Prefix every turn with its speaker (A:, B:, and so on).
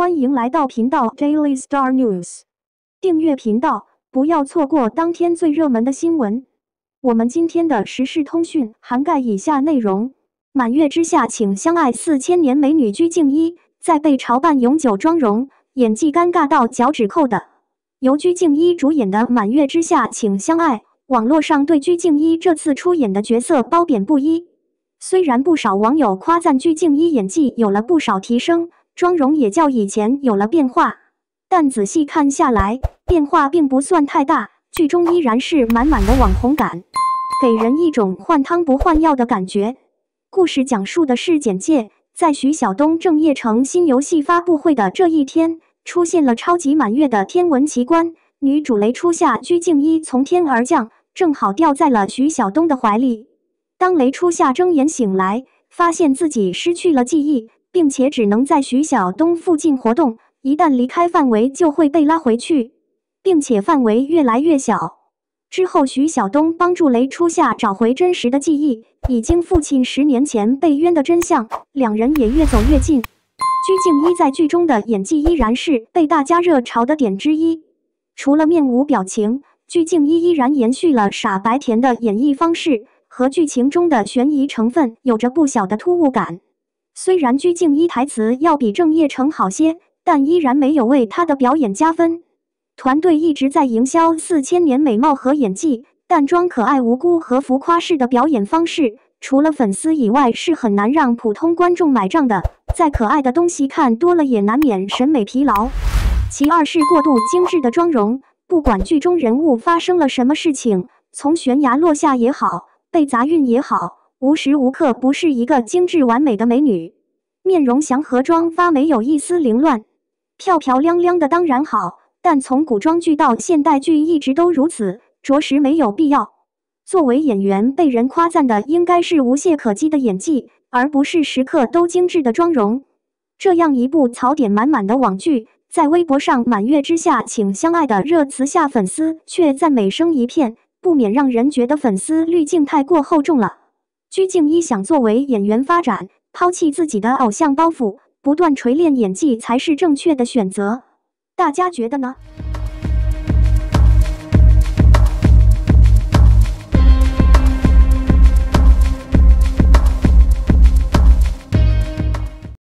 A: 欢迎来到频道 Daily Star News，订阅频道，不要错过当天最热门的新闻。我们今天的时事通讯涵盖以下内容：满月之下请相爱，四千年美女鞠婧祎在被潮扮永久妆容，演技尴尬到脚趾扣的。由鞠婧祎主演的《满月之下请相爱》，网络上对鞠婧祎这次出演的角色褒贬不一。虽然不少网友夸赞鞠婧祎演技有了不少提升。妆容也较以前有了变化，但仔细看下来，变化并不算太大。剧中依然是满满的网红感，给人一种换汤不换药的感觉。故事讲述的是：简介在徐晓东正业城新游戏发布会的这一天，出现了超级满月的天文奇观。女主雷初夏、鞠婧祎从天而降，正好掉在了徐晓东的怀里。当雷初夏睁眼醒来，发现自己失去了记忆。并且只能在徐晓东附近活动，一旦离开范围就会被拉回去，并且范围越来越小。之后，徐晓东帮助雷初夏找回真实的记忆，已经父亲十年前被冤的真相，两人也越走越近。鞠婧祎在剧中的演技依然是被大家热潮的点之一，除了面无表情，鞠婧祎依然延续了傻白甜的演绎方式，和剧情中的悬疑成分有着不小的突兀感。虽然鞠婧祎台词要比郑业成好些，但依然没有为她的表演加分。团队一直在营销四千年美貌和演技，淡妆可爱无辜和浮夸式的表演方式，除了粉丝以外是很难让普通观众买账的。再可爱的东西看多了，也难免审美疲劳。其二是过度精致的妆容，不管剧中人物发生了什么事情，从悬崖落下也好，被砸晕也好。无时无刻不是一个精致完美的美女，面容祥和，妆发没有一丝凌乱，漂漂亮亮的当然好。但从古装剧到现代剧，一直都如此，着实没有必要。作为演员，被人夸赞的应该是无懈可击的演技，而不是时刻都精致的妆容。这样一部槽点满满的网剧，在微博上“满月之下，请相爱”的热词下，粉丝却赞美声一片，不免让人觉得粉丝滤镜太过厚重了。鞠婧祎想作为演员发展，抛弃自己的偶像包袱，不断锤炼演技才是正确的选择。大家觉得呢？